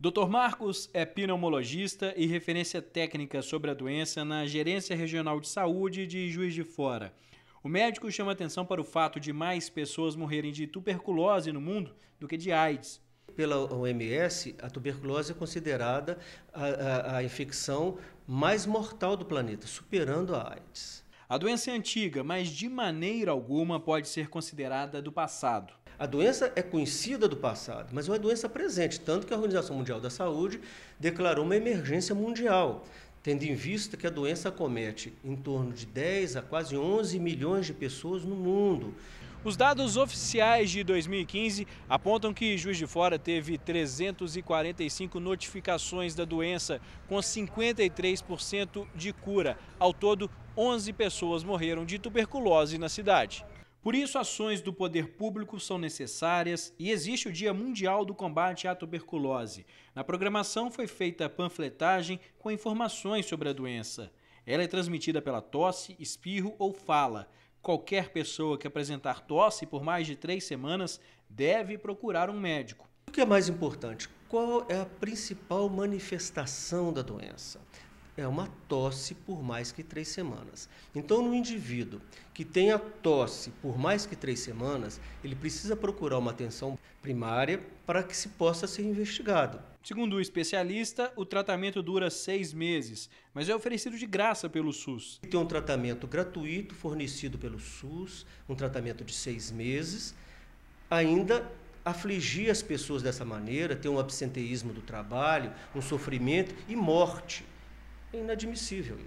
Dr. Marcos é pneumologista e referência técnica sobre a doença na Gerência Regional de Saúde de Juiz de Fora. O médico chama atenção para o fato de mais pessoas morrerem de tuberculose no mundo do que de AIDS. Pela OMS, a tuberculose é considerada a, a, a infecção mais mortal do planeta, superando a AIDS. A doença é antiga, mas de maneira alguma pode ser considerada do passado. A doença é conhecida do passado, mas é uma doença presente, tanto que a Organização Mundial da Saúde declarou uma emergência mundial, tendo em vista que a doença acomete em torno de 10 a quase 11 milhões de pessoas no mundo. Os dados oficiais de 2015 apontam que Juiz de Fora teve 345 notificações da doença, com 53% de cura. Ao todo, 11 pessoas morreram de tuberculose na cidade. Por isso, ações do poder público são necessárias e existe o Dia Mundial do Combate à Tuberculose. Na programação foi feita panfletagem com informações sobre a doença. Ela é transmitida pela tosse, espirro ou fala. Qualquer pessoa que apresentar tosse por mais de três semanas deve procurar um médico. O que é mais importante? Qual é a principal manifestação da doença? é uma tosse por mais que três semanas. Então, no indivíduo que tenha tosse por mais que três semanas, ele precisa procurar uma atenção primária para que se possa ser investigado. Segundo o especialista, o tratamento dura seis meses, mas é oferecido de graça pelo SUS. Tem um tratamento gratuito fornecido pelo SUS, um tratamento de seis meses. Ainda afligir as pessoas dessa maneira, ter um absenteísmo do trabalho, um sofrimento e morte. É inadmissível